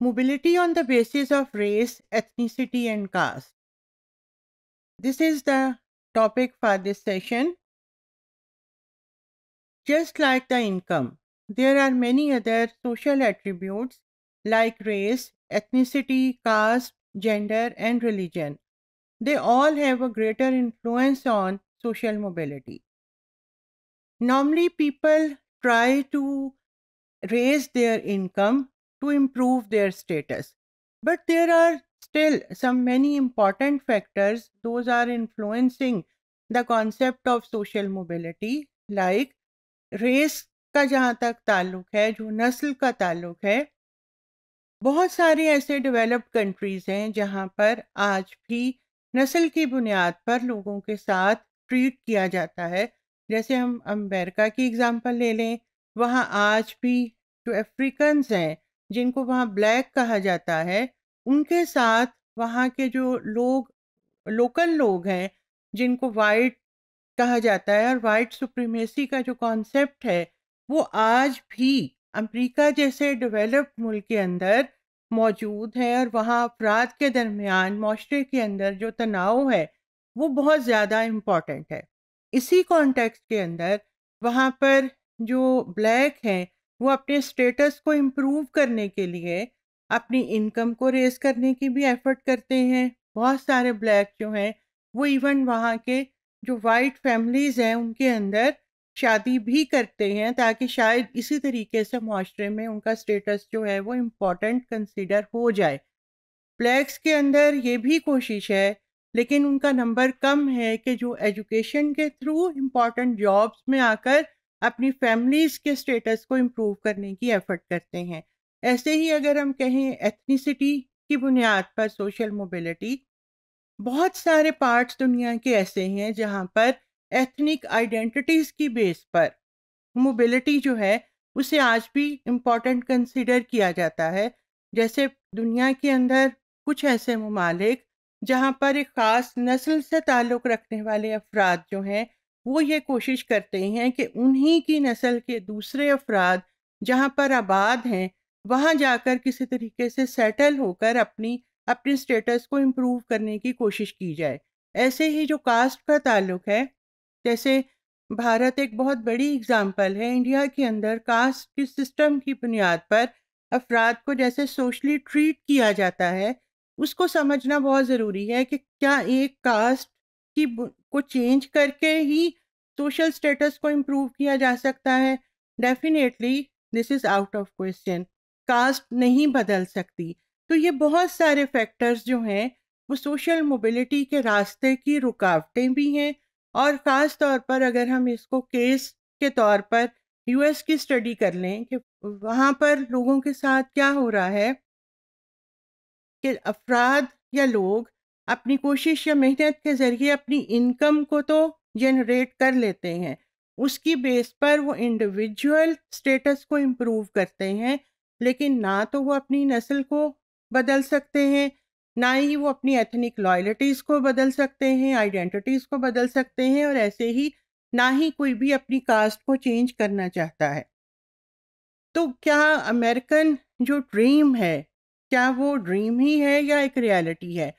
mobility on the basis of race, ethnicity, and caste. This is the topic for this session. Just like the income, there are many other social attributes like race, ethnicity, caste, gender, and religion. They all have a greater influence on social mobility. Normally, people try to raise their income to improve their status. But there are still some many important factors those are influencing the concept of social mobility like race का जहाँ तक ताल्लुक है जो नस्ल का ताल्लुक है बहुत सारे ऐसे डेवलप्ड कंट्रीज हैं जहाँ पर आज भी नस्ल की बुनियाद पर लोगों के साथ ट्रीट किया जाता है जैसे हम अमेरिका की एग्जांपल ले लें वहाँ आज भी जो अफ्रीकन्स हैं जिनको वहाँ ब्लैक कहा जाता है उनके साथ वहाँ के जो लोग लोकल लोग हैं जिनको वाइट कहा जाता है और वाइट सुप्रीमेसी का जो कॉन्सेप्ट है वो आज भी अमेरिका जैसे डेवलप्ड मुल्क के अंदर मौजूद है और वहाँ अफराद के दरमियान माशरे के अंदर जो तनाव है वो बहुत ज़्यादा इम्पॉर्टेंट है इसी कॉन्टेक्स्ट के अंदर वहाँ पर जो ब्लैक हैं वो अपने स्टेटस को इम्प्रूव करने के लिए अपनी इनकम को रेज करने की भी एफर्ट करते हैं बहुत सारे ब्लैक जो हैं वो इवन वहाँ के जो वाइट फैमिलीज़ हैं उनके अंदर शादी भी करते हैं ताकि शायद इसी तरीके से माशरे में उनका स्टेटस जो है वो इम्पोर्टेंट कंसिडर हो जाए ब्लैक्स के अंदर ये भी कोशिश है लेकिन उनका नंबर कम है कि जो एजुकेशन के थ्रू इम्पॉर्टेंट जॉब्स में आकर अपनी फैमिलीज के स्टेटस को इम्प्रूव करने की एफर्ट करते हैं ऐसे ही अगर हम कहें एथनीसिटी की बुनियाद पर सोशल मोबिलिटी बहुत सारे पार्ट्स दुनिया के ऐसे हैं जहाँ पर एथनिक आइडेंटिटीज़ की बेस पर मोबिलिटी जो है उसे आज भी इम्पॉर्टेंट कंसिडर किया जाता है जैसे दुनिया के अंदर कुछ ऐसे ममालिक जहाँ पर एक ख़ास नस्ल से ताल्लुक़ रखने वाले अफराद जो हैं वो ये कोशिश करते हैं कि उन्हीं की नस्ल के दूसरे अफराद जहाँ पर आबाद हैं वहाँ जाकर किसी तरीके से सेटल होकर अपनी अपने स्टेटस को इम्प्रूव करने की कोशिश की जाए ऐसे ही जो कास्ट का ताल्लुक है जैसे भारत एक बहुत बड़ी एग्ज़ाम्पल है इंडिया के अंदर कास्ट के सिस्टम की बुनियाद पर अफराद को जैसे सोशली ट्रीट किया जाता है उसको समझना बहुत ज़रूरी है कि क्या एक कास्ट की को चेंज करके ही सोशल स्टेटस को इम्प्रूव किया जा सकता है definitely this is out of question caste नहीं बदल सकती तो ये बहुत सारे फैक्टर्स जो हैं वो सोशल मोबिलिटी के रास्ते की रुकावटें भी हैं और ख़ास तौर पर अगर हम इसको केस के तौर पर यूएस की स्टडी कर लें कि वहाँ पर लोगों के साथ क्या हो रहा है कि अफराद या लोग अपनी कोशिश या मेहनत के ज़रिए अपनी इनकम को तो जनरेट कर लेते हैं उसकी बेस पर वो इंडिविजुअल स्टेटस को इम्प्रूव करते हैं लेकिन ना तो वो अपनी नस्ल को बदल सकते हैं ना ही वो अपनी एथनिक लॉयल्टीज़ को बदल सकते हैं आइडेंटिटीज़ को बदल सकते हैं और ऐसे ही ना ही कोई भी अपनी कास्ट को चेंज करना चाहता है तो क्या अमेरिकन जो ड्रीम है क्या वो ड्रीम ही है या एक रियलिटी है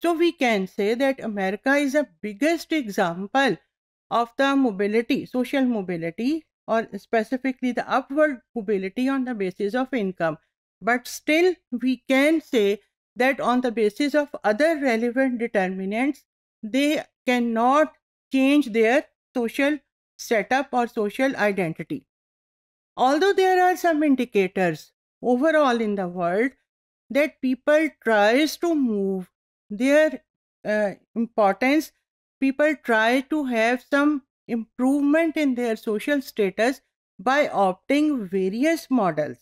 So we can say that America is the biggest example of the mobility, social mobility or specifically the upward mobility on the basis of income. But still we can say that on the basis of other relevant determinants, they cannot change their social setup or social identity. Although there are some indicators overall in the world that people tries to move their uh, importance people try to have some improvement in their social status by opting various models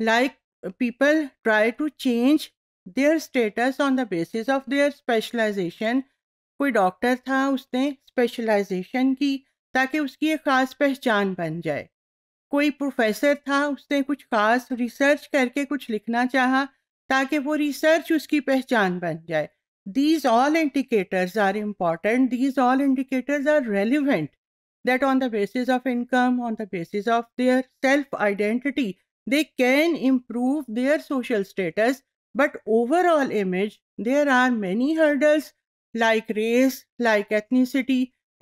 like people try to change their status on the basis of their specialization कोई doctor था उसने specialisation की ताकि उसकी एक ख़ास पहचान बन जाए कोई प्रोफेसर था उसने कुछ ख़ास रिसर्च करके कुछ लिखना चाहा ताकि वो रिसर्च उसकी पहचान बन जाए these all indicators are important these all indicators are relevant that on the basis of income on the basis of their self identity they can improve their social status but overall image there are many hurdles like race like ethnicity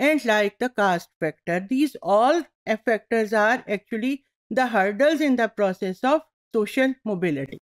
and like the caste factor these all factors are actually the hurdles in the process of social mobility